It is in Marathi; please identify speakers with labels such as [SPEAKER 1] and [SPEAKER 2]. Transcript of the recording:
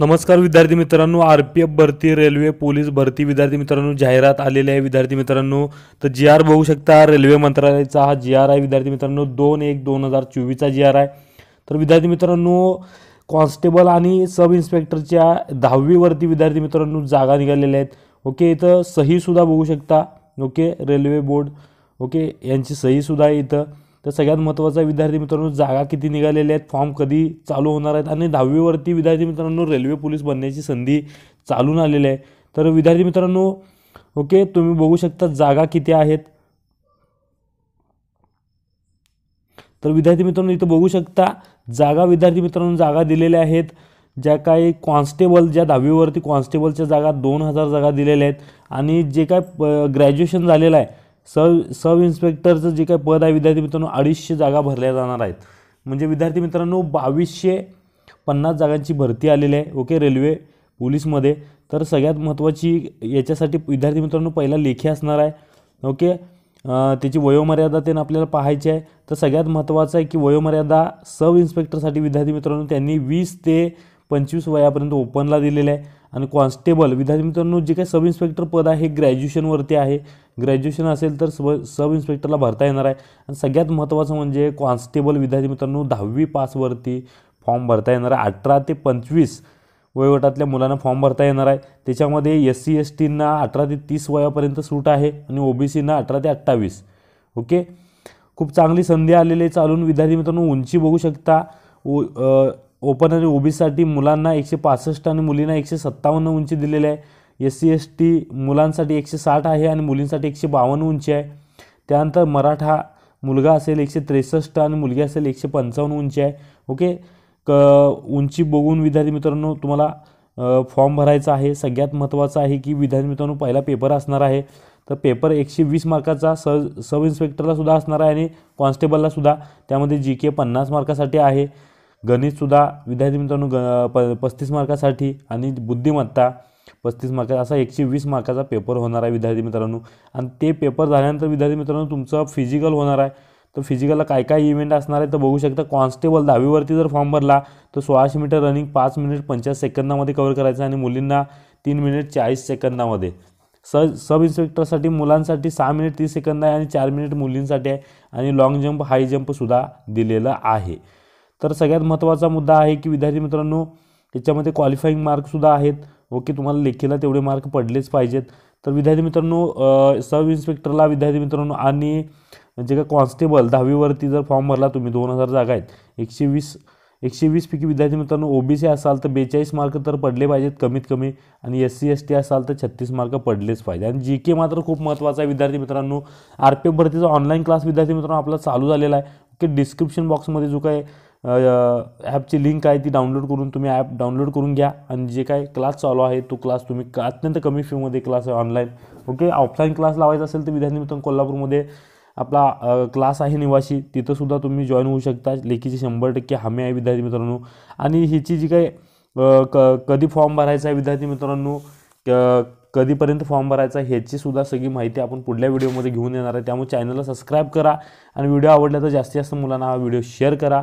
[SPEAKER 1] नमस्कार विद्यार्थी मित्रांनो आर पी एफ भरती रेल्वे पोलीस भरती विद्यार्थी मित्रांनो जाहिरात आलेली आहे विद्यार्थी मित्रांनो तर जी आर बघू शकता रेल्वे मंत्रालयाचा हा जी आर आहे विद्यार्थी मित्रांनो दोन एक दोन हजार चोवीसचा जी आर आहे तर विद्यार्थी मित्रांनो कॉन्स्टेबल आणि सब इन्स्पेक्टरच्या दहावीवरती विद्यार्थी मित्रांनो जागा निघालेल्या आहेत ओके इथं सहीसुद्धा बघू शकता ओके रेल्वे बोर्ड ओके यांची सहीसुद्धा इथं तर सगळ्यात महत्त्वाचा विद्यार्थी मित्रांनो जागा किती निघालेल्या आहेत फॉर्म कधी चालू होणार आहेत आणि दहावीवरती विद्यार्थी मित्रांनो रेल्वे पोलीस बनण्याची संधी चालून आलेली आहे तर विद्यार्थी मित्रांनो ओके तुम्ही बघू शकता जागा किती आहेत तर विद्यार्थी मित्रांनो इथं बघू शकता जागा विद्यार्थी मित्रांनो जागा दिलेल्या आहेत ज्या काही कॉन्स्टेबल ज्या दहावीवरती कॉन्स्टेबलच्या जागा दोन हजार जागा दिलेल्या आहेत आणि जे काय ग्रॅज्युएशन झालेलं आहे सब सब इन्स्पेक्टरचं जे काही पद आहे विद्यार्थी मित्रांनो अडीचशे जागा भरल्या जाणार आहेत म्हणजे विद्यार्थी मित्रांनो बावीसशे पन्नास जागांची भरती आलेली आहे ओके रेल्वे पोलीसमध्ये तर सगळ्यात महत्त्वाची याच्यासाठी विद्यार्थी मित्रांनो पहिला लेखी असणार आहे ओके त्याची वयोमर्यादा त्यांना आपल्याला पाहायची आहे तर सगळ्यात महत्त्वाचं आहे की वयोमर्यादा सब इन्स्पेक्टरसाठी विद्यार्थी मित्रांनो त्यांनी वीस ते पंचवीस वयापर्यंत ओपनला दिलेलं आहे आणि कॉन्स्टेबल विद्यार्थी मित्रांनो जे काही सब इन्स्पेक्टर पद आहे ग्रॅज्युएशनवरती आहे ग्रॅज्युएशन असेल तर सब सब इन्स्पेक्टरला भरता येणार आहे आणि सगळ्यात महत्त्वाचं म्हणजे कॉन्स्टेबल विद्यार्थी मित्रांनो दहावी पासवरती फॉर्म भरता येणार आहे अठरा ते पंचवीस वयोगटातल्या मुलांना फॉर्म भरता येणार आहे त्याच्यामध्ये एस सी एस टींना अठरा ते तीस वयापर्यंत सूट आहे आणि सीना अठरा ते अठ्ठावीस ओके खूप चांगली संधी आलेली चालून विद्यार्थी मित्रांनो उंची बघू शकता ओ ओपन आणि ओबीसीसाठी मुलांना एकशे पासष्ट आणि मुलींना एकशे सत्तावन्न उंची दिलेली आहे एस सी एस टी मुलांसाठी एकशे साठ आहे आणि मुलींसाठी एकशे बावन्न उंची आहे त्यानंतर मराठा मुलगा असेल एकशे त्रेसष्ट आणि मुलगी असेल एकशे पंचावन्न उंची आहे ओके क उंची बघून विद्यार्थी मित्रांनो तुम्हाला फॉर्म भरायचा आहे सगळ्यात महत्त्वाचं आहे की विद्यार्थी मित्रांनो पहिला पेपर असणार आहे तर पेपर एकशे वीस मार्काचा स सब इन्स्पेक्टरलासुद्धा असणार आहे आणि कॉन्स्टेबललासुद्धा त्यामध्ये जी के पन्नास मार्कासाठी आहे गणितसुद्धा विद्यार्थी मित्रांनो ग प पस्तीस मार्कासाठी आणि बुद्धिमत्ता पस्तीस मार्काचा असा एकशे वीस मार्काचा पेपर होणार आहे विद्यार्थी मित्रांनो आणि ते पेपर झाल्यानंतर विद्यार्थी मित्रांनो तुमचं फिजिकल होणार आहे तर फिजिकलला काय काय इव्हेंट असणार आहे तर बघू शकता कॉन्स्टेबल दहावीवरती जर फॉर्म भरला तर सोळाशे मीटर रनिंग पाच मिनिट पंचाळीस सेकंदामध्ये कवर करायचं आणि मुलींना तीन मिनिट चाळीस सेकंदामध्ये स सब इन्स्पेक्टरसाठी मुलांसाठी सहा मिनिट तीस सेकंद आहे आणि चार मिनिट मुलींसाठी आहे आणि लॉंग जंप हाय जंपसुद्धा दिलेलं आहे तर सगळ्यात महत्त्वाचा मुद्दा आहे की विद्यार्थी मित्रांनो याच्यामध्ये क्वालिफाईंग मार्कसुद्धा आहेत ओके तुम्हाला लेखीला तेवढे मार्क पडलेच पाहिजेत तर विद्यार्थी मित्रांनो सब इन्स्पेक्टरला विद्यार्थी मित्रांनो आणि जे का कॉन्स्टेबल दहावीवरती जर फॉर्म भरला तुम्ही दोन हजार जागा आहेत एकशे वीस एकशे वीस पैकी विद्यार्थी मित्रांनो ओबीसी असाल तर बेचाळीस मार्क तर पडले पाहिजेत कमीत कमी आणि एस सी एस टी असाल तर छत्तीस मार्क पडलेच पाहिजे आणि जी के मात्र खूप महत्त्वाचा आहे विद्यार्थी मित्रांनो आर पी एफ भरतीचा ऑनलाईन क्लास विद्यार्थी मित्रांनो आपला चालू झालेला आहे की डिस्क्रिप्शन बॉक्समध्ये जो काय ॲपची लिंक आहे ती डाउनलोड करून तुम्ही ॲप डाउनलोड करून घ्या आणि जे काय क्लास चालू आहे तो क्लास तुम्ही अत्यंत कमी फीमध्ये क्लास आहे ऑनलाईन ओके ऑफलाईन क्लास लावायचा असेल तर विद्यार्थी मित्र कोल्हापूरमध्ये आपला क्लास आहे निवासी तिथंसुद्धा तुम्ही जॉईन होऊ शकता लेखीचे शंभर टक्के हमी आहे विद्यार्थी मित्रांनो आणि ह्याची जी काय क कधी फॉर्म भरायचा आहे विद्यार्थी मित्रांनो कधीपर्यंत फॉर्म भरायचा आहे सुद्धा सगळी माहिती आपण पुढल्या व्हिडिओमध्ये घेऊन येणार आहे त्यामुळे चॅनलला सबस्क्राईब करा आणि व्हिडिओ आवडला तर जास्तीत जास्त मुलांना हा व्हिडिओ शेअर करा